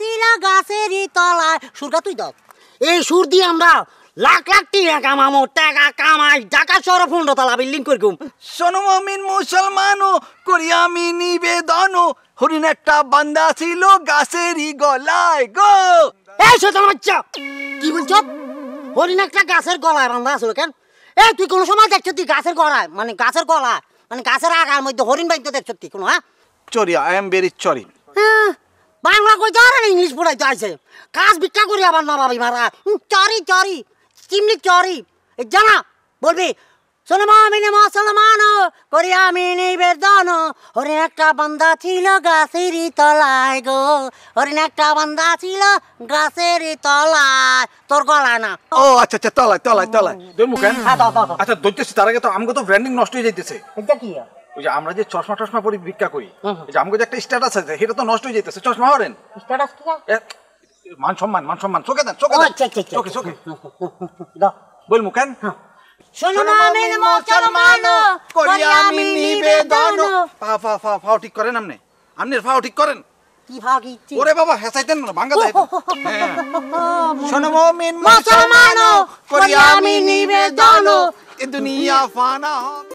ছিল গাছের তলায় সুরটা তুই দাও এই সুর দিয়ে আমরা লাখ লাখ টিয়া কামামো টাকা কামাই ঢাকা শহরে পনেরো তালা বিল্ডিং করে ঘুম শোনো মমিন মুসলমানও করি আমি নিবেদনও হরিণ একটা বান্দা ছিল গাছেরই গলায় গো এই শোতাল বাচ্চা কি বলছ হরিণ একটা গাছের গলায় বান্দা আসলো কেন এই তুই কোনো সময় দেখছ তুই গাছের গলায় মানে গাছের গলা মানে গাছের আগার মধ্যে হরিণ বাইতে দেখছো তুই কোনো হ্যাঁ sorry I am very sorry হ্যাঁ বাংলা কইতে আর ইংলিশ পড়াই আইছে কাজ ভিক্ষা করি আবার না বাবা মারা চরি চরি চিমনি চরি জানা বলবি মা মুসলমান করিয়া মিনি বেদন হরিণ একটা বান্দা ছিল গাছের তলায় গো হরিণ একটা বান্দা ছিল গাছের তলায় তোর গলা না ও আচ্ছা আচ্ছা তলায় তলায় তলায় দুই মুখে হ্যাঁ, আচ্ছা দৈত্য তার আগে তো আমাকে তো ব্র্যান্ডিং নষ্ট হয়ে যাইতেছে এটা কি ওই যে আমরা যে চশমা টশমা পরি ভিক্ষা করি যে আমাদের একটা স্ট্যাটাস আছে সেটা তো নষ্ট হয়ে যেতেছে চশমা হরেন মান সম্মান মান সম্মান চোখে দেন চোখে চোখে চোখে বল মুখেন হ্যাঁ। দুনিয়া ফানা